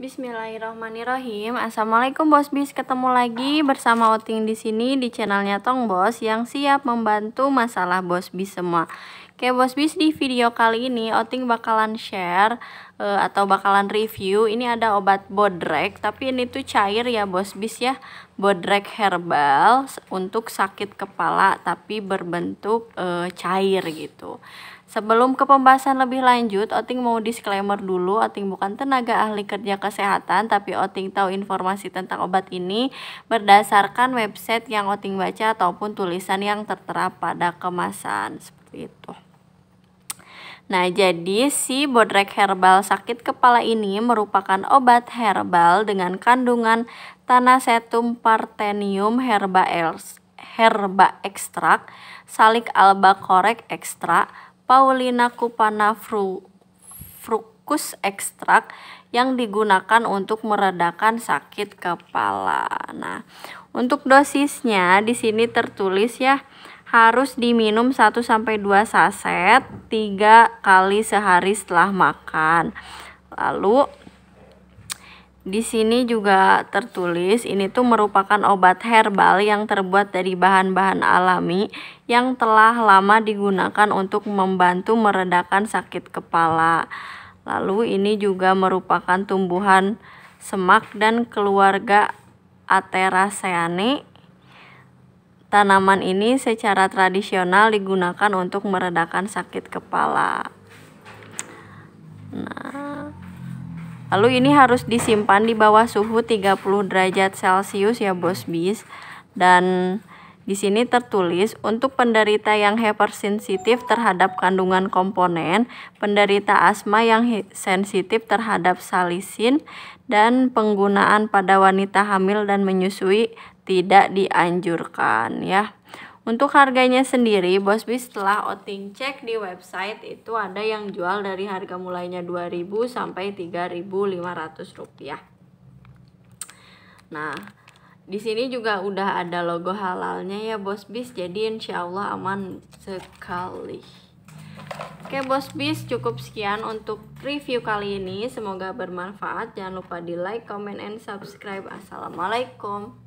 Bismillahirrahmanirrahim. Assalamualaikum Bos Bis. Ketemu lagi bersama Oting di sini di channelnya Tong Bos yang siap membantu masalah Bos Bis semua. Oke Bos Bis di video kali ini Oting bakalan share uh, atau bakalan review. Ini ada obat bodrek tapi ini tuh cair ya Bos Bis ya. Bodrek herbal untuk sakit kepala tapi berbentuk uh, cair gitu. Sebelum ke pembahasan lebih lanjut, Oting mau disclaimer dulu, Oting bukan tenaga ahli kerja kesehatan, tapi Oting tahu informasi tentang obat ini berdasarkan website yang Oting baca ataupun tulisan yang tertera pada kemasan. Seperti itu. Nah, jadi si bodrek herbal sakit kepala ini merupakan obat herbal dengan kandungan tanasetum partenium herba, herba ekstrak, salik alba korek ekstrak, Paulina Cupana fru, fructus ekstrak yang digunakan untuk meredakan sakit kepala. Nah, untuk dosisnya di sini tertulis ya harus diminum 1 sampai 2 saset 3 kali sehari setelah makan. Lalu di sini juga tertulis ini tuh merupakan obat herbal yang terbuat dari bahan-bahan alami yang telah lama digunakan untuk membantu meredakan sakit kepala. Lalu ini juga merupakan tumbuhan semak dan keluarga Ateraceae. Tanaman ini secara tradisional digunakan untuk meredakan sakit kepala. Nah, Lalu ini harus disimpan di bawah suhu 30 derajat Celcius ya Bos Bis. Dan di sini tertulis untuk penderita yang hypersensitif terhadap kandungan komponen, penderita asma yang sensitif terhadap salisin dan penggunaan pada wanita hamil dan menyusui tidak dianjurkan ya. Untuk harganya sendiri, Bosby setelah outing cek di website itu ada yang jual dari harga mulainya 2000 sampai 3500 rupiah. Nah, di sini juga udah ada logo halalnya ya Bos Bis, jadi insya Allah aman sekali. Oke Bos Bis, cukup sekian untuk review kali ini. Semoga bermanfaat. Jangan lupa di like, comment, and subscribe. Assalamualaikum.